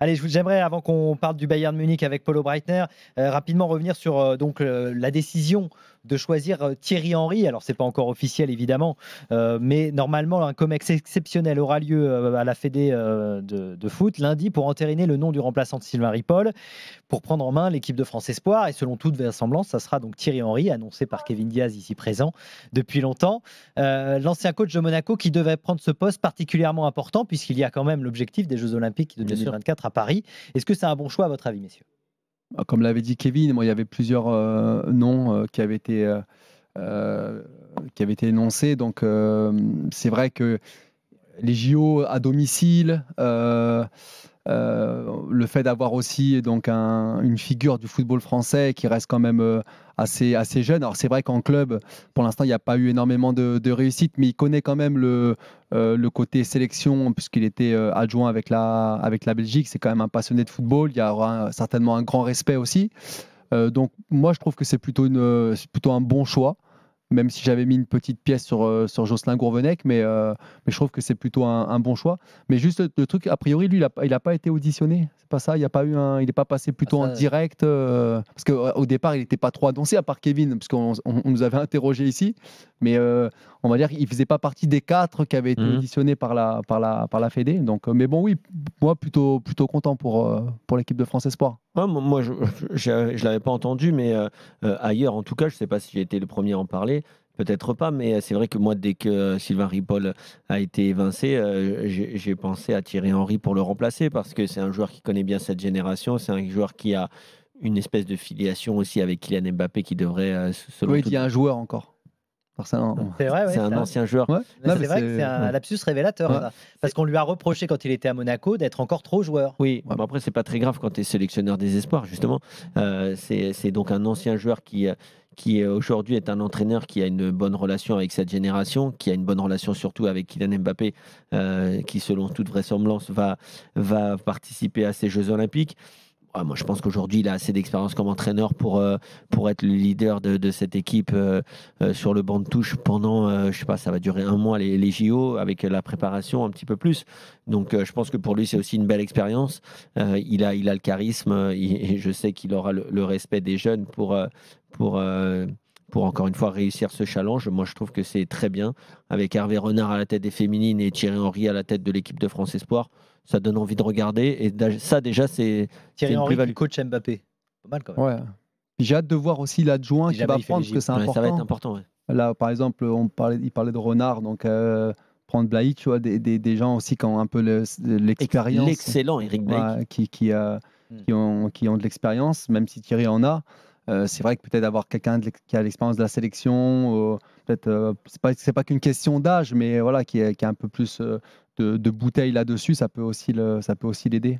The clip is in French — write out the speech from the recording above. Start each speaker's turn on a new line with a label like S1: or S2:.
S1: Allez, j'aimerais, avant qu'on parle du Bayern Munich avec Paulo Breitner, euh, rapidement revenir sur euh, donc, euh, la décision de choisir euh, Thierry Henry. Alors, ce n'est pas encore officiel, évidemment, euh, mais normalement, un comex exceptionnel aura lieu euh, à la Fédé de, foot lundi pour entériner le nom du remplaçant de Sylvain Ripoll, pour prendre en main l'équipe de France Espoir. Et selon toute vraisemblance, ça sera donc Thierry Henry, annoncé par Kevin Diaz ici présent depuis longtemps. L'ancien coach de Monaco qui devait prendre ce poste particulièrement important, puisqu'il y a quand même l'objectif des Jeux Olympiques de 2024 à Paris. Est-ce que c'est un bon choix à votre avis, messieurs
S2: ah, comme l'avait dit Kevin, moi, il y avait plusieurs euh, noms euh, qui avaient été euh, qui avaient été énoncés. Donc c'est vrai que les JO à domicile. Euh, le fait d'avoir aussi donc une figure du football français qui reste quand même euh, assez, assez jeune. Alors c'est vrai qu'en club, pour l'instant, il n'y a pas eu énormément de, réussite, mais il connaît quand même le, euh, le côté sélection, puisqu'il était adjoint avec la, avec la Belgique. C'est quand même un passionné de football. Il y aura certainement un grand respect aussi. donc moi, je trouve que c'est plutôt, plutôt un bon choix même si j'avais mis une petite pièce sur, euh, sur Jocelyn Gourvenec, mais, euh, mais je trouve que c'est plutôt un, bon choix. Mais juste le, truc, a priori, lui, il n'a pas été auditionné. C'est pas ça. Il a pas eu un, il n'est pas passé plutôt ah, en direct euh, parce qu'au au départ, il n'était pas trop annoncé à part Kevin, parce qu'on nous avait interrogé ici. Mais on va dire qu'il faisait pas partie des quatre qui avaient été mhm. auditionnés par la par la par la Fédé. Donc, mais bon, oui, moi plutôt plutôt content pour pour l'équipe de France Espoir. moi, je
S3: ne l'avais pas entendu, mais ailleurs, en tout cas, je ne sais pas si j'ai été le premier à en parler. Peut-être pas, mais euh, c'est vrai que moi, dès que euh, Sylvain Ripoll a été évincé, euh, j'ai pensé à Thierry Henry pour le remplacer parce que c'est un joueur qui connaît bien cette génération, c'est un joueur qui a une espèce de filiation aussi avec Kylian Mbappé qui devrait. oui, il y a un
S1: joueur encore. C'est vrai. C'est un ancien joueur. C'est vrai que c'est un lapsus révélateur. Parce qu'on lui a
S3: reproché quand il était à Monaco d'être encore trop joueur. Oui, mais après, c'est pas très grave quand tu es sélectionneur des espoirs, justement. c'est donc un ancien joueur qui, qui euh, aujourd'hui est un entraîneur qui a une bonne relation avec cette génération, qui a une bonne relation surtout avec Kylian Mbappé, euh, qui selon toute vraisemblance va participer à ces Jeux Olympiques moi, je pense qu'aujourd'hui, il a assez d'expérience comme entraîneur pour, euh, pour être le leader de, cette équipe euh, euh, sur le banc de touche pendant, je ne sais pas, ça va durer un mois les, JO avec la préparation un petit peu plus. Donc, je pense que pour lui, c'est aussi une belle expérience. il, a, il a le charisme et je sais qu'il aura le, respect des jeunes pour, pour pour encore une fois réussir ce challenge. Moi, je trouve que c'est très bien. Avec Hervé Renard à la tête des féminines et Thierry Henry à la tête de l'équipe de France Espoir, ça donne envie de regarder. Et ça, déjà, c'est. Thierry Henry, le coach Mbappé. Pas mal quand même. Ouais. J'ai hâte de voir
S2: aussi l'adjoint qui va prendre, parce que c'est Ça va être important. Là, par exemple, on parlait, il parlait de Renard, donc. Euh, prendre Blahi, tu vois, des, des, des, gens aussi qui ont un peu l'expérience. Le, L'excellent Eric Blahi. qui, euh, hmm. qui, ont, qui ont de l'expérience, même si Thierry en a. Euh, c'est vrai que peut-être avoir quelqu'un qui a l'expérience de la sélection, peut-être euh, c'est pas c'est qu'une question d'âge, mais voilà qui, a un peu plus euh, de, de bouteilles là-dessus, ça peut aussi ça peut aussi l'aider.